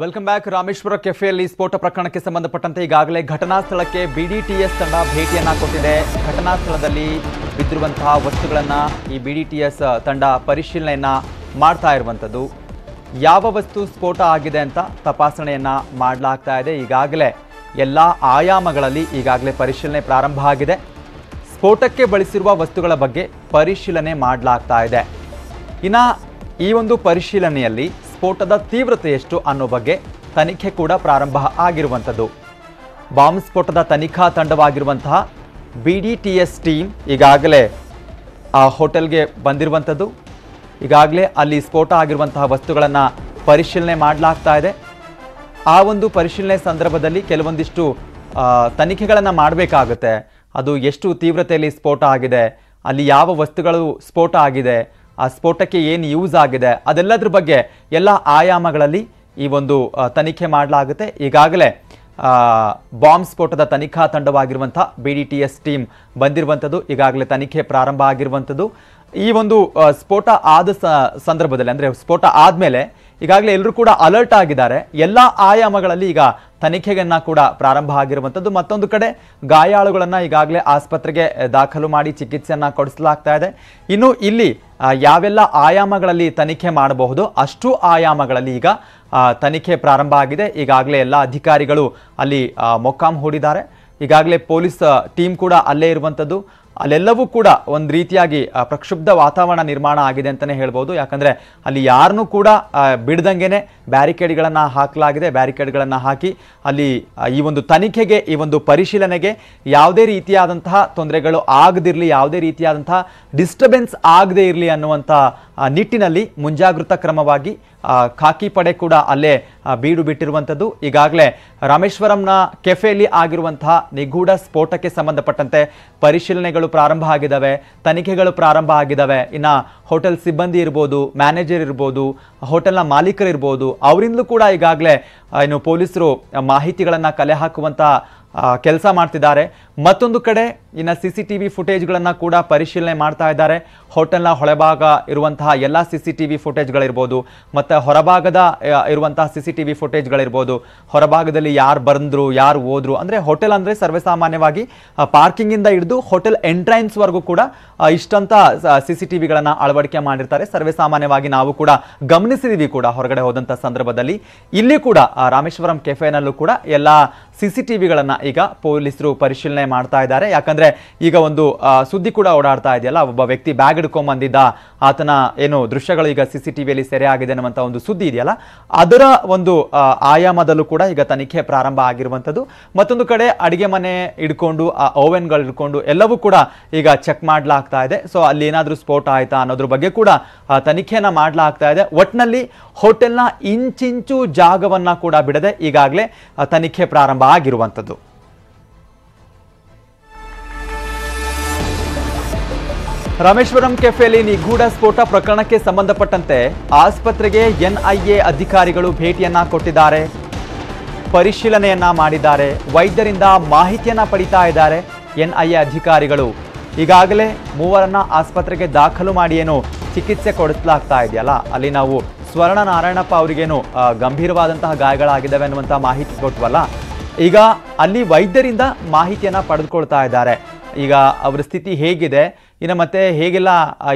welcome back Rameshwara ಕೆಫೆಯಲ್ಲಿ ಸ್ಫೋಟ ಪ್ರಕರಣಕ್ಕೆ ಸಂಬಂಧಪಟ್ಟಂತೆ ಈಗಾಗಲೇ ಘಟನಾ ಸ್ಥಳಕ್ಕೆ ಬಿಡಿಟಿಎಸ್ ತಂಡ ಭೇಟಿಯನ್ನ ಕೊಟ್ಟಿದೆ ಘಟನಾ ಸ್ಥಳದಲ್ಲಿ ಬಿದ್ದಿರುವಂತಹ ವಸ್ತುಗಳನ್ನ ಈ ಬಿಡಿಟಿಎಸ್ ತಂಡ ಪರಿಶೀಲನೆಯನ್ನ ಮಾಡ್ತಾ ಇರುವಂಥದ್ದು ಯಾವ ವಸ್ತು ಸ್ಫೋಟ ಆಗಿದೆ ಅಂತ ತಪಾಸಣೆಯನ್ನ ಮಾಡಲಾಗ್ತಾ ಇದೆ ಈಗಾಗಲೇ ಎಲ್ಲ ಆಯಾಮಗಳಲ್ಲಿ ಈಗಾಗಲೇ ಪರಿಶೀಲನೆ ಪ್ರಾರಂಭ ಆಗಿದೆ ಸ್ಫೋಟಕ್ಕೆ ಬಳಸಿರುವ ವಸ್ತುಗಳ ಬಗ್ಗೆ ಪರಿಶೀಲನೆ ಮಾಡಲಾಗ್ತಾ ಇದೆ ಇನ್ನ ಈ ಒಂದು ಪರಿಶೀಲನೆಯಲ್ಲಿ ಸ್ಫೋಟದ ತೀವ್ರತೆ ಎಷ್ಟು ಅನ್ನೋ ಬಗ್ಗೆ ತನಿಖೆ ಕೂಡ ಪ್ರಾರಂಭ ಆಗಿರುವಂಥದ್ದು ಬಾಂಬ್ ಸ್ಫೋಟದ ತನಿಖಾ ತಂಡವಾಗಿರುವಂತಹ B D T S team ಈಗಾಗಲೇ ಆ ಹೋಟೆಲ್ಗೆ ಬಂದಿರುವಂಥದ್ದು ಈಗಾಗಲೇ ಅಲ್ಲಿ ಸ್ಫೋಟ ಆಗಿರುವಂತಹ ವಸ್ತುಗಳನ್ನು ಪರಿಶೀಲನೆ ಮಾಡಲಾಗ್ತಾ ಇದೆ ಆ ಒಂದು ಪರಿಶೀಲನೆ ಸಂದರ್ಭದಲ್ಲಿ ಕೆಲವೊಂದಿಷ್ಟು ತನಿಖೆಗಳನ್ನು ಮಾಡಬೇಕಾಗುತ್ತೆ ಅದು ಎಷ್ಟು ತೀವ್ರತೆಯಲ್ಲಿ ಸ್ಫೋಟ ಆಗಿದೆ ಅಲ್ಲಿ ಯಾವ ವಸ್ತುಗಳು ಸ್ಫೋಟ ಆಗಿದೆ ಆ ಸ್ಫೋಟಕ್ಕೆ ಏನು ಯೂಸ್ ಆಗಿದೆ ಅದೆಲ್ಲದ್ರ ಬಗ್ಗೆ ಎಲ್ಲ ಆಯಾಮಗಳಲ್ಲಿ ಈ ಒಂದು ತನಿಖೆ ಮಾಡಲಾಗುತ್ತೆ ಈಗಾಗಲೇ ಬಾಂಬ್ ಸ್ಫೋಟದ ತನಿಖಾ ತಂಡವಾಗಿರುವಂಥ B D T S team ಬಂದಿರುವಂಥದ್ದು ಈಗಾಗಲೇ ತನಿಖೆ ಪ್ರಾರಂಭ ಆಗಿರುವಂಥದ್ದು ಈ ಒಂದು ಸ್ಫೋಟ ಆದ ಸಂದರ್ಭದಲ್ಲಿ ಅಂದ್ರೆ ಸ್ಫೋಟ ಆದ್ಮೇಲೆ ಈಗಾಗಲೇ ಎಲ್ಲರೂ ಕೂಡ ಅಲರ್ಟ್ ಆಗಿದ್ದಾರೆ ಎಲ್ಲ ಆಯಾಮಗಳಲ್ಲಿ ಈಗ ತನಿಖೆಗನ್ನ ಕೂಡ ಪ್ರಾರಂಭ ಆಗಿರುವಂಥದ್ದು ಮತ್ತೊಂದು ಕಡೆ ಗಾಯಾಳುಗಳನ್ನು ಈಗಾಗಲೇ ಆಸ್ಪತ್ರೆಗೆ ದಾಖಲು ಮಾಡಿ ಚಿಕಿತ್ಸೆಯನ್ನ ಕೊಡಿಸಲಾಗ್ತಾ ಇದೆ ಇನ್ನು ಇಲ್ಲಿ ಯಾವೆಲ್ಲ ಆಯಾಮಗಳಲ್ಲಿ ತನಿಖೆ ಮಾಡಬಹುದು ಅಷ್ಟು ಆಯಾಮಗಳಲ್ಲಿ ಈಗ ತನಿಖೆ ಪ್ರಾರಂಭ ಆಗಿದೆ ಈಗಾಗಲೇ ಎಲ್ಲ ಅಧಿಕಾರಿಗಳು ಅಲ್ಲಿ ಮೊಕ್ಕಾಂ ಹೂಡಿದ್ದಾರೆ ಈಗಾಗಲೇ ಪೊಲೀಸ್ ಟೀಮ್ ಕೂಡ ಅಲ್ಲೇ ಇರುವಂಥದ್ದು ಅಲ್ಲೆಲ್ಲವೂ ಕೂಡ ಒಂದು ರೀತಿಯಾಗಿ ಪ್ರಕ್ಷುಬ್ಧ ವಾತಾವರಣ ನಿರ್ಮಾಣ ಆಗಿದೆ ಅಂತಲೇ ಹೇಳ್ಬೋದು ಯಾಕಂದರೆ ಅಲ್ಲಿ ಯಾರನ್ನೂ ಕೂಡ ಬಿಡ್ದಂಗೆನೆ ಬ್ಯಾರಿಕೇಡ್ಗಳನ್ನು ಹಾಕಲಾಗಿದೆ ಬ್ಯಾರಿಕೇಡ್ಗಳನ್ನು ಹಾಕಿ ಅಲ್ಲಿ ಈ ಒಂದು ತನಿಖೆಗೆ ಈ ಒಂದು ಪರಿಶೀಲನೆಗೆ ಯಾವುದೇ ರೀತಿಯಾದಂತಹ ತೊಂದರೆಗಳು ಆಗದಿರಲಿ ಯಾವುದೇ ರೀತಿಯಾದಂತಹ ಡಿಸ್ಟರ್ಬೆನ್ಸ್ ಆಗದೇ ಇರಲಿ ಅನ್ನುವಂಥ ಆ ನಿಟ್ಟಿನಲ್ಲಿ ಮುಂಜಾಗ್ರತಾ ಕ್ರಮವಾಗಿ ಖಾಕಿ ಪಡೆ ಕೂಡ ಅಲ್ಲೇ ಬೀಡು ಬಿಟ್ಟಿರುವಂಥದ್ದು ಈಗಾಗಲೇ ರಾಮೇಶ್ವರಂನ ಕೆಫೆಯಲ್ಲಿ ಆಗಿರುವಂತಹ ನಿಗೂಢ ಸ್ಫೋಟಕ್ಕೆ ಸಂಬಂಧಪಟ್ಟಂತೆ ಪರಿಶೀಲನೆಗಳು ಪ್ರಾರಂಭ ಆಗಿದ್ದಾವೆ ತನಿಖೆಗಳು ಪ್ರಾರಂಭ ಆಗಿದ್ದಾವೆ ಇನ್ನು ಹೋಟೆಲ್ ಸಿಬ್ಬಂದಿ ಇರ್ಬೋದು ಮ್ಯಾನೇಜರ್ ಇರ್ಬೋದು ಹೋಟೆಲ್ನ ಮಾಲೀಕರಿರ್ಬೋದು ಅವರಿಂದಲೂ ಕೂಡ ಈಗಾಗಲೇ ಏನು ಪೊಲೀಸರು ಮಾಹಿತಿಗಳನ್ನು ಕಲೆ ಹಾಕುವಂಥ ಕೆಲಸ ಮಾಡ್ತಿದ್ದಾರೆ ಮತ್ತೊಂದು ಕಡೆ ಇನ್ನು ಸಿ ಸಿ ಟಿ ವಿ ಫುಟೇಜ್ಗಳನ್ನು ಕೂಡ ಪರಿಶೀಲನೆ ಮಾಡ್ತಾ ಇದ್ದಾರೆ ಹೋಟೆಲ್ನ ಹೊಳೆಭಾಗ ಇರುವಂತಹ ಎಲ್ಲ ಸಿ ಸಿ ಟಿ ವಿ ಫುಟೇಜ್ಗಳಿರ್ಬೋದು ಮತ್ತು ಹೊರಭಾಗದ ಇರುವಂತಹ ಸಿ ಸಿ ಟಿ ವಿ ಫುಟೇಜ್ಗಳಿರ್ಬೋದು ಹೊರಭಾಗದಲ್ಲಿ ಯಾರು ಬಂದರು ಯಾರು ಹೋದರು ಅಂದರೆ ಹೋಟೆಲ್ ಅಂದರೆ ಸರ್ವೇಸಾಮಾನ್ಯವಾಗಿ ಪಾರ್ಕಿಂಗಿಂದ ಹಿಡಿದು ಹೋಟೆಲ್ ಎಂಟ್ರೆನ್ಸ್ವರೆಗೂ ಕೂಡ ಇಷ್ಟಂತ ಸಿ ಸಿ ಟಿ ವಿಗಳನ್ನು ಅಳವಡಿಕೆ ಮಾಡಿರ್ತಾರೆ ಸರ್ವೇಸಾಮಾನ್ಯವಾಗಿ ನಾವು ಕೂಡ ಗಮನಿಸಿದೀವಿ ಕೂಡ ಹೊರಗಡೆ ಹೋದಂಥ ಸಂದರ್ಭದಲ್ಲಿ ಇಲ್ಲಿ ಕೂಡ ರಾಮೇಶ್ವರಂ ಕೆಫೆನಲ್ಲೂ ಕೂಡ ಎಲ್ಲ ಸಿ ಸಿ ಟಿ ವಿಗಳನ್ನು ಈಗ ಪೊಲೀಸರು ಪರಿಶೀಲನೆ ಮಾಡ್ತಾ ಇದ್ದಾರೆ ಯಾಕಂದ್ರೆ ಈಗ ಒಂದು ಸುದ್ದಿ ಕೂಡ ಓಡಾಡ್ತಾ ಇದೆಯಲ್ಲ ಒಬ್ಬ ವ್ಯಕ್ತಿ ಬ್ಯಾಗ್ ಬಂದಿದ್ದ ಆತನ ಏನು ದೃಶ್ಯಗಳು ಈಗ ಸಿ ಸಿ ಟಿ ವಿಯಲ್ಲಿ ಸೆರೆ ಆಗಿದೆ ಅನ್ನುವಂಥ ಒಂದು ಸುದ್ದಿ ಇದೆಯಲ್ಲ ಅದರ ಒಂದು ಆಯಾಮದಲ್ಲೂ ಕೂಡ ಈಗ ತನಿಖೆ ಪ್ರಾರಂಭ ಆಗಿರುವಂಥದ್ದು ಮತ್ತೊಂದು ಕಡೆ ಅಡುಗೆ ಮನೆ ಇಡ್ಕೊಂಡು ಆ ಓವೆನ್ಗಳು ಇಡ್ಕೊಂಡು ಎಲ್ಲವೂ ಕೂಡ ಈಗ ಚೆಕ್ ಮಾಡಲಾಗ್ತಾ ಇದೆ ಸೊ ಅಲ್ಲಿ ಏನಾದರೂ ಸ್ಫೋಟ ಆಯಿತಾ ಅನ್ನೋದ್ರ ಬಗ್ಗೆ ಕೂಡ ತನಿಖೆಯನ್ನು ಮಾಡಲಾಗ್ತಾ ಇದೆ ಒಟ್ಟಿನಲ್ಲಿ ಹೋಟೆಲ್ನ ಇಂಚಿಂಚು ಜಾಗವನ್ನು ಕೂಡ ಬಿಡದೆ ಈಗಾಗಲೇ ತನಿಖೆ ಪ್ರಾರಂಭ ಆಗಿರುವಂಥದ್ದು ರಾಮೇಶ್ವರಂ ಕೆಫೆಯಲ್ಲಿ ನಿಗೂಢ ಸ್ಫೋಟ ಪ್ರಕರಣಕ್ಕೆ ಸಂಬಂಧಪಟ್ಟಂತೆ ಆಸ್ಪತ್ರೆಗೆ ಎನ್ಐಎ ಅಧಿಕಾರಿಗಳು ಭೇಟಿಯನ್ನ ಕೊಟ್ಟಿದ್ದಾರೆ ಪರಿಶೀಲನೆಯನ್ನ ಮಾಡಿದ್ದಾರೆ ವೈದ್ಯರಿಂದ ಮಾಹಿತಿಯನ್ನ ಪಡಿತಾ ಇದ್ದಾರೆ ಎನ್ಐಎ ಅಧಿಕಾರಿಗಳು ಈಗಾಗಲೇ ಮೂವರನ್ನ ಆಸ್ಪತ್ರೆಗೆ ದಾಖಲು ಮಾಡಿ ಏನು ಚಿಕಿತ್ಸೆ ಕೊಡಿಸಲಾಗ್ತಾ ಇದೆಯಲ್ಲ ಅಲ್ಲಿ ನಾವು ಸ್ವರ್ಣ ನಾರಾಯಣಪ್ಪ ಅವರಿಗೇನು ಗಂಭೀರವಾದಂತಹ ಗಾಯಗಳಾಗಿದ್ದಾವೆ ಅನ್ನುವಂಥ ಮಾಹಿತಿ ಕೊಟ್ವಲ್ಲ ಈಗ ಅಲ್ಲಿ ವೈದ್ಯರಿಂದ ಮಾಹಿತಿಯನ್ನ ಪಡೆದುಕೊಳ್ತಾ ಇದ್ದಾರೆ ಈಗ ಅವರ ಸ್ಥಿತಿ ಹೇಗಿದೆ ಇನ್ನು ಮತ್ತೆ ಹೇಗೆಲ್ಲ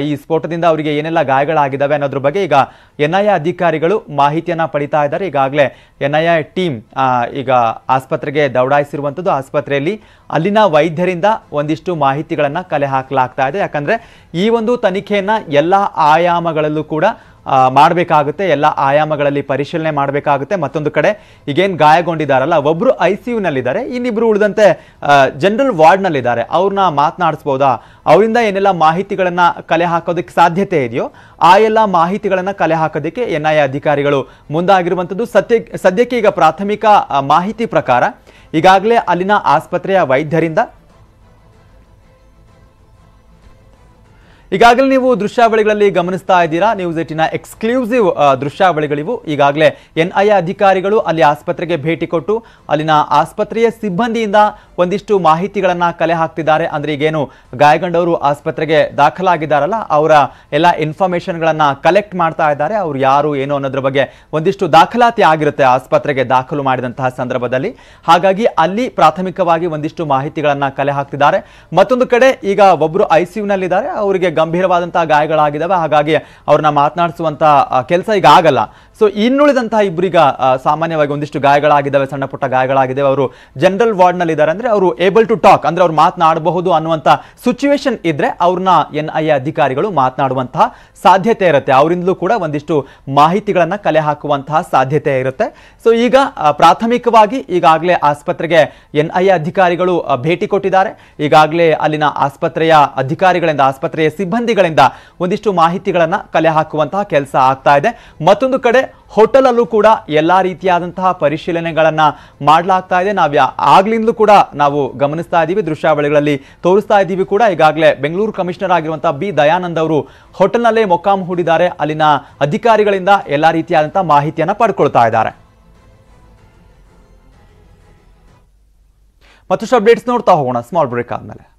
ಈ ಸ್ಫೋಟದಿಂದ ಅವರಿಗೆ ಏನೆಲ್ಲ ಗಾಯಗಳಾಗಿದ್ದಾವೆ ಅನ್ನೋದ್ರ ಬಗ್ಗೆ ಈಗ ಎನ್ ಐ ಎ ಅಧಿಕಾರಿಗಳು ಮಾಹಿತಿಯನ್ನು ಪಡಿತಾ ಇದ್ದಾರೆ ಈಗಾಗಲೇ ಎನ್ ಐ ಎ ಟೀಮ್ ಈಗ ಆಸ್ಪತ್ರೆಗೆ ದೌಡಾಯಿಸಿರುವಂಥದ್ದು ಆಸ್ಪತ್ರೆಯಲ್ಲಿ ಅಲ್ಲಿನ ವೈದ್ಯರಿಂದ ಒಂದಿಷ್ಟು ಮಾಹಿತಿಗಳನ್ನು ಕಲೆ ಹಾಕಲಾಗ್ತಾ ಇದೆ ಯಾಕಂದರೆ ಈ ಒಂದು ತನಿಖೆಯನ್ನು ಎಲ್ಲ ಆಯಾಮಗಳಲ್ಲೂ ಕೂಡ ಮಾಡಬೇಕಾಗುತ್ತೆ ಎಲ್ಲ ಆಯಾಮಗಳಲ್ಲಿ ಪರಿಶೀಲನೆ ಮಾಡಬೇಕಾಗುತ್ತೆ ಮತ್ತೊಂದು ಕಡೆ ಈಗೇನು ಗಾಯಗೊಂಡಿದ್ದಾರಲ್ಲ ಒಬ್ಬರು ಐ ಸಿ ಯುನಲ್ಲಿದ್ದಾರೆ ಇನ್ನಿಬ್ರು ಉಳಿದಂತೆ ಜನರಲ್ ವಾರ್ಡ್ನಲ್ಲಿದ್ದಾರೆ ಅವ್ರನ್ನ ಮಾತನಾಡಿಸ್ಬೋದಾ ಅವರಿಂದ ಏನೆಲ್ಲ ಮಾಹಿತಿಗಳನ್ನು ಕಲೆ ಹಾಕೋದಕ್ಕೆ ಸಾಧ್ಯತೆ ಇದೆಯೋ ಆ ಎಲ್ಲ ಮಾಹಿತಿಗಳನ್ನು ಕಲೆ ಹಾಕೋದಕ್ಕೆ ಎನ್ ಐ ಅಧಿಕಾರಿಗಳು ಮುಂದಾಗಿರುವಂಥದ್ದು ಸತ್ಯ ಸದ್ಯಕ್ಕೆ ಈಗ ಪ್ರಾಥಮಿಕ ಮಾಹಿತಿ ಪ್ರಕಾರ ಈಗಾಗಲೇ ಅಲ್ಲಿನ ಆಸ್ಪತ್ರೆಯ ವೈದ್ಯರಿಂದ ಈಗಾಗಲೇ ನೀವು ದೃಶ್ಯಾವಳಿಗಳಲ್ಲಿ ಗಮನಿಸ್ತಾ ಇದ್ದೀರಾ ನ್ಯೂಸ್ ಏಟಿನ ಎಕ್ಸ್ಕ್ಲೂಸಿವ್ ದೃಶ್ಯಾವಳಿಗಳಿವು ಈಗಾಗಲೇ ಎನ್ಐಎ ಅಧಿಕಾರಿಗಳು ಅಲ್ಲಿ ಆಸ್ಪತ್ರೆಗೆ ಭೇಟಿ ಕೊಟ್ಟು ಅಲ್ಲಿನ ಆಸ್ಪತ್ರೆಯ ಸಿಬ್ಬಂದಿಯಿಂದ ಒಂದಿಷ್ಟು ಮಾಹಿತಿಗಳನ್ನು ಕಲೆ ಹಾಕ್ತಿದ್ದಾರೆ ಅಂದರೆ ಈಗೇನು ಗಾಯಗೊಂಡವರು ಆಸ್ಪತ್ರೆಗೆ ದಾಖಲಾಗಿದ್ದಾರಲ್ಲ ಅವರ ಎಲ್ಲ ಇನ್ಫಾರ್ಮೇಷನ್ಗಳನ್ನು ಕಲೆಕ್ಟ್ ಮಾಡ್ತಾ ಇದ್ದಾರೆ ಅವರು ಯಾರು ಏನು ಅನ್ನೋದ್ರ ಬಗ್ಗೆ ಒಂದಿಷ್ಟು ದಾಖಲಾತಿ ಆಗಿರುತ್ತೆ ಆಸ್ಪತ್ರೆಗೆ ದಾಖಲು ಮಾಡಿದಂತಹ ಸಂದರ್ಭದಲ್ಲಿ ಹಾಗಾಗಿ ಅಲ್ಲಿ ಪ್ರಾಥಮಿಕವಾಗಿ ಒಂದಿಷ್ಟು ಮಾಹಿತಿಗಳನ್ನು ಕಲೆ ಹಾಕ್ತಿದ್ದಾರೆ ಮತ್ತೊಂದು ಕಡೆ ಈಗ ಒಬ್ಬರು ಯುನಲ್ಲಿದ್ದಾರೆ ಅವರಿಗೆ ಗಂಭೀರವಾದಂತಹ ಗಾಯಗಳಾಗಿದ್ದಾವೆ ಹಾಗಾಗಿ ಅವ್ರನ್ನ ಮಾತನಾಡಿಸುವಂತ ಕೆಲಸ ಈಗ ಆಗಲ್ಲ ಸೊ ಇನ್ನುಳಿದಂತಹ ಇಬ್ಬರಿಗ ಸಾಮಾನ್ಯವಾಗಿ ಒಂದಿಷ್ಟು ಗಾಯಗಳಾಗಿದ್ದಾವೆ ಸಣ್ಣ ಪುಟ್ಟ ಗಾಯಗಳಾಗಿದ್ದಾವೆ ಅವರು ಜನರಲ್ ವಾರ್ಡ್ ನಲ್ಲಿ ಇದ್ದಾರೆ ಅಂದ್ರೆ ಅವರು ಏಬಲ್ ಟು ಟಾಕ್ ಅಂದ್ರೆ ಅವ್ರು ಮಾತನಾಡಬಹುದು ಅನ್ನುವಂತ ಸಿಚುವೇಶನ್ ಇದ್ರೆ ಅವ್ರನ್ನ ಎನ್ ಐ ಅಧಿಕಾರಿಗಳು ಮಾತನಾಡುವಂತಹ ಸಾಧ್ಯತೆ ಇರುತ್ತೆ ಅವರಿಂದಲೂ ಕೂಡ ಒಂದಿಷ್ಟು ಮಾಹಿತಿಗಳನ್ನ ಕಲೆ ಹಾಕುವಂತಹ ಸಾಧ್ಯತೆ ಇರುತ್ತೆ ಸೊ ಈಗ ಪ್ರಾಥಮಿಕವಾಗಿ ಈಗಾಗಲೇ ಆಸ್ಪತ್ರೆಗೆ ಎನ್ ಐ ಅಧಿಕಾರಿಗಳು ಭೇಟಿ ಕೊಟ್ಟಿದ್ದಾರೆ ಈಗಾಗಲೇ ಅಲ್ಲಿನ ಆಸ್ಪತ್ರೆಯ ಅಧಿಕಾರಿಗಳಿಂದ ಆಸ್ಪತ್ರೆಯ ಸಿಬ್ಬಂದಿ ಸಿಬ್ಬಂದಿಗಳಿಂದ ಒಂದಿಷ್ಟು ಮಾಹಿತಿಗಳನ್ನು ಕಲೆ ಹಾಕುವಂತಹ ಕೆಲಸ ಆಗ್ತಾ ಇದೆ ಮತ್ತೊಂದು ಕಡೆ ಹೋಟೆಲ್ ಅಲ್ಲೂ ಕೂಡ ಎಲ್ಲ ರೀತಿಯಾದಂತಹ ಪರಿಶೀಲನೆಗಳನ್ನು ಮಾಡಲಾಗ್ತಾ ಇದೆ ನಾವು ಆಗ್ಲಿಂದಲೂ ಕೂಡ ನಾವು ಗಮನಿಸ್ತಾ ಇದ್ದೀವಿ ದೃಶ್ಯಾವಳಿಗಳಲ್ಲಿ ತೋರಿಸ್ತಾ ಇದ್ದೀವಿ ಕೂಡ ಈಗಾಗಲೇ ಬೆಂಗಳೂರು ಕಮಿಷನರ್ ಆಗಿರುವಂತಹ ಬಿ ದಯಾನಂದ್ ಅವರು ಹೋಟೆಲ್ನಲ್ಲೇ ಮೊಕ್ಕಾಂ ಹೂಡಿದ್ದಾರೆ ಅಲ್ಲಿನ ಅಧಿಕಾರಿಗಳಿಂದ ಎಲ್ಲ ರೀತಿಯಾದಂತಹ ಮಾಹಿತಿಯನ್ನು ಪಡ್ಕೊಳ್ತಾ ಇದ್ದಾರೆ ಮತ್ತಷ್ಟು ಅಪ್ಡೇಟ್ಸ್ ನೋಡ್ತಾ ಹೋಗೋಣ ಸ್ಮಾಲ್ ಬ್ರೇಕ್ ಆದ್ಮೇಲೆ